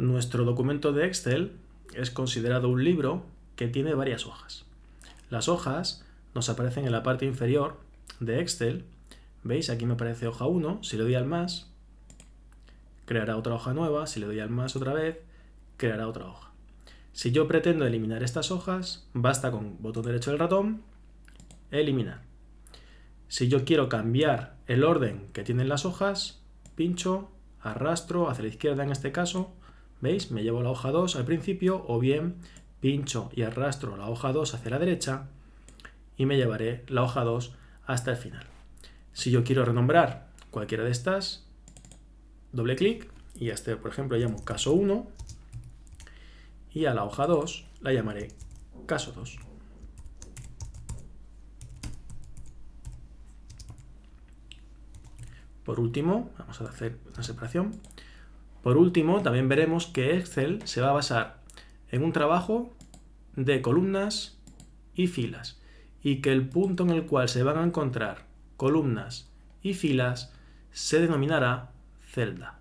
Nuestro documento de Excel es considerado un libro que tiene varias hojas. Las hojas nos aparecen en la parte inferior de Excel. ¿Veis? Aquí me aparece hoja 1. Si le doy al más, creará otra hoja nueva. Si le doy al más otra vez, creará otra hoja. Si yo pretendo eliminar estas hojas, basta con botón derecho del ratón, eliminar. Si yo quiero cambiar el orden que tienen las hojas, pincho, arrastro hacia la izquierda en este caso, ¿Veis? Me llevo la hoja 2 al principio o bien pincho y arrastro la hoja 2 hacia la derecha y me llevaré la hoja 2 hasta el final. Si yo quiero renombrar cualquiera de estas, doble clic y a este, por ejemplo, llamo caso 1 y a la hoja 2 la llamaré caso 2. Por último, vamos a hacer una separación. Por último, también veremos que Excel se va a basar en un trabajo de columnas y filas y que el punto en el cual se van a encontrar columnas y filas se denominará celda.